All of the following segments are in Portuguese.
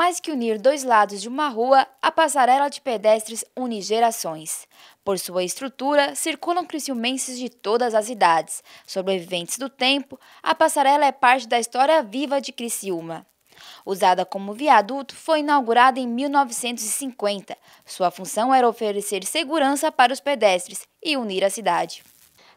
Mais que unir dois lados de uma rua, a passarela de pedestres une gerações. Por sua estrutura, circulam criciúmenses de todas as idades. Sobreviventes do tempo, a passarela é parte da história viva de Criciúma. Usada como viaduto, foi inaugurada em 1950. Sua função era oferecer segurança para os pedestres e unir a cidade.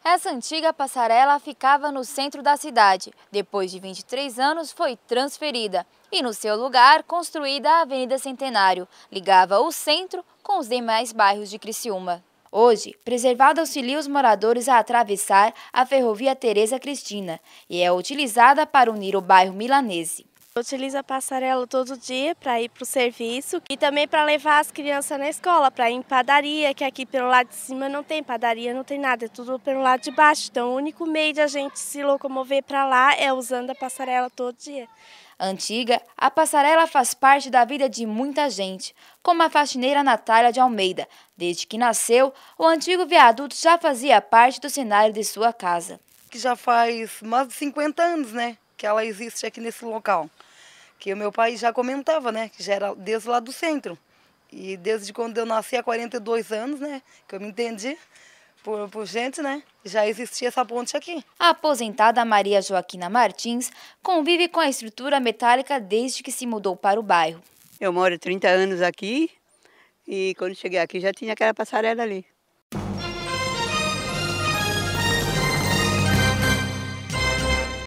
Essa antiga passarela ficava no centro da cidade. Depois de 23 anos, foi transferida e, no seu lugar, construída a Avenida Centenário. Ligava o centro com os demais bairros de Criciúma. Hoje, preservada auxilia os moradores a atravessar a Ferrovia Teresa Cristina e é utilizada para unir o bairro milanese. Utiliza a passarela todo dia para ir para o serviço e também para levar as crianças na escola, para ir em padaria, que aqui pelo lado de cima não tem padaria, não tem nada, é tudo pelo lado de baixo. Então o único meio de a gente se locomover para lá é usando a passarela todo dia. Antiga, a passarela faz parte da vida de muita gente, como a faxineira Natália de Almeida. Desde que nasceu, o antigo viaduto já fazia parte do cenário de sua casa. Que já faz mais de 50 anos, né? que ela existe aqui nesse local que o meu pai já comentava, né, que já era desde lá do centro. E desde quando eu nasci, há 42 anos, né, que eu me entendi por, por gente, né, já existia essa ponte aqui. A aposentada Maria Joaquina Martins convive com a estrutura metálica desde que se mudou para o bairro. Eu moro 30 anos aqui e quando cheguei aqui já tinha aquela passarela ali.